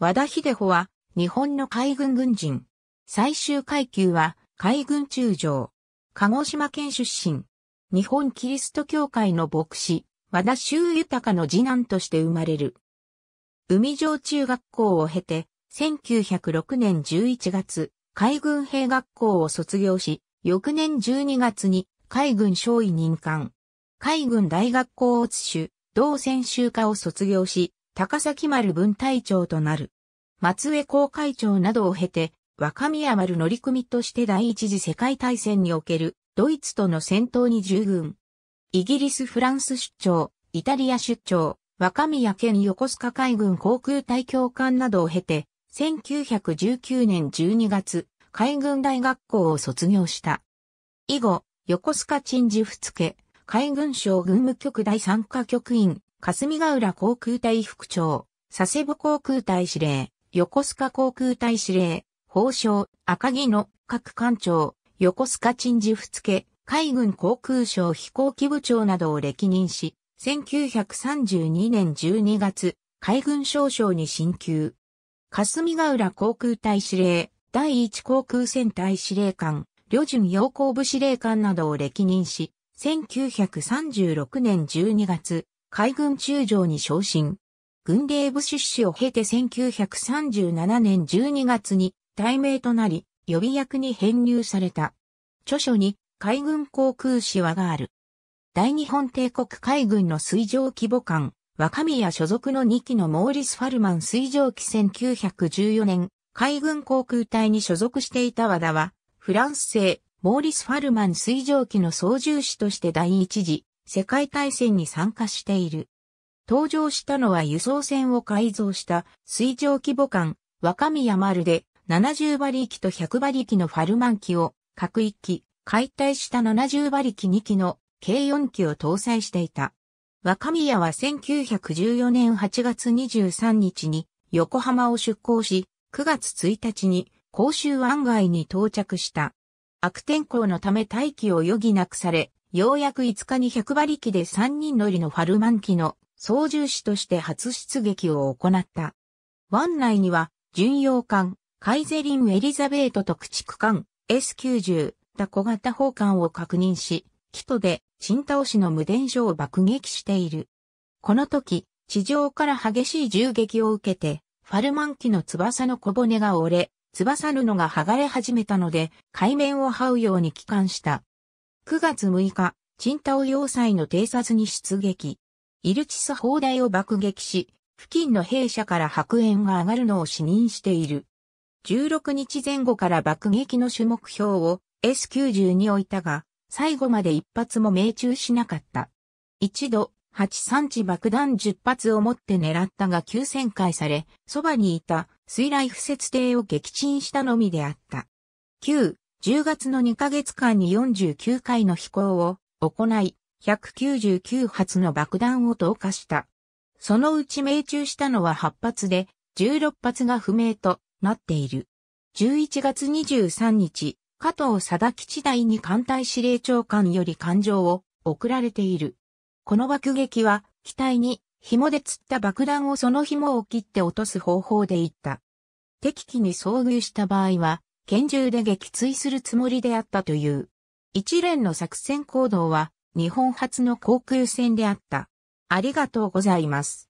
和田秀穂は、日本の海軍軍人。最終階級は、海軍中将。鹿児島県出身。日本キリスト教会の牧師、和田修豊の次男として生まれる。海上中学校を経て、1906年11月、海軍兵学校を卒業し、翌年12月に海軍少尉任官。海軍大学校を津主、同専修科を卒業し、高崎丸分隊長となる。松江公会長などを経て、若宮丸乗組として第一次世界大戦におけるドイツとの戦闘に従軍。イギリス・フランス出張、イタリア出張、若宮県横須賀海軍航空隊教官などを経て、1919年12月、海軍大学校を卒業した。以後、横須賀鎮守府付、海軍省軍務局第三課局員、霞ヶ浦航空隊副長、佐世保航空隊司令、横須賀航空隊司令、法相、赤木野、各艦長、横須賀陳治付海軍航空省飛行機部長などを歴任し、1932年12月、海軍少将に進級。霞ヶ浦航空隊司令、第一航空戦隊司令官、旅順洋行部司令官などを歴任し、1936年12月、海軍中将に昇進。軍令部出資を経て1937年12月に大名となり、予備役に編入された。著書に海軍航空士話がある。大日本帝国海軍の水上規模艦、若宮所属の2機のモーリス・ファルマン水上機1914年、海軍航空隊に所属していた和田は、フランス製、モーリス・ファルマン水上機の操縦士として第一次世界大戦に参加している。登場したのは輸送船を改造した水上規模艦若宮丸で70馬力と100馬力のファルマン機を各1機解体した70馬力2機の計4機を搭載していた。若宮は1914年8月23日に横浜を出港し、9月1日に甲州湾外に到着した。悪天候のため待機を余儀なくされ、ようやく5日に100馬力で3人乗りのファルマン機の操縦士として初出撃を行った。湾内には、巡洋艦、カイゼリン・エリザベートと駆逐艦、S90、タ小型砲艦を確認し、キトで、新倒しの無電所を爆撃している。この時、地上から激しい銃撃を受けて、ファルマン機の翼の小骨が折れ、翼布が剥がれ始めたので、海面を這うように帰還した。9月6日、チンタオ要塞の偵察に出撃。イルチス砲台を爆撃し、付近の兵舎から白煙が上がるのを視認している。16日前後から爆撃の主目標を S90 に置いたが、最後まで一発も命中しなかった。一度、8三地爆弾10発を持って狙ったが急旋回され、そばにいた水雷不設艇を撃沈したのみであった。9、10月の2ヶ月間に49回の飛行を行い、199発の爆弾を投下した。そのうち命中したのは8発で、16発が不明となっている。11月23日、加藤貞吉第に艦隊司令長官より艦上を送られている。この爆撃は、機体に紐で釣った爆弾をその紐を切って落とす方法でいった。敵機に遭遇した場合は、拳銃で撃墜するつもりであったという。一連の作戦行動は日本初の航空戦であった。ありがとうございます。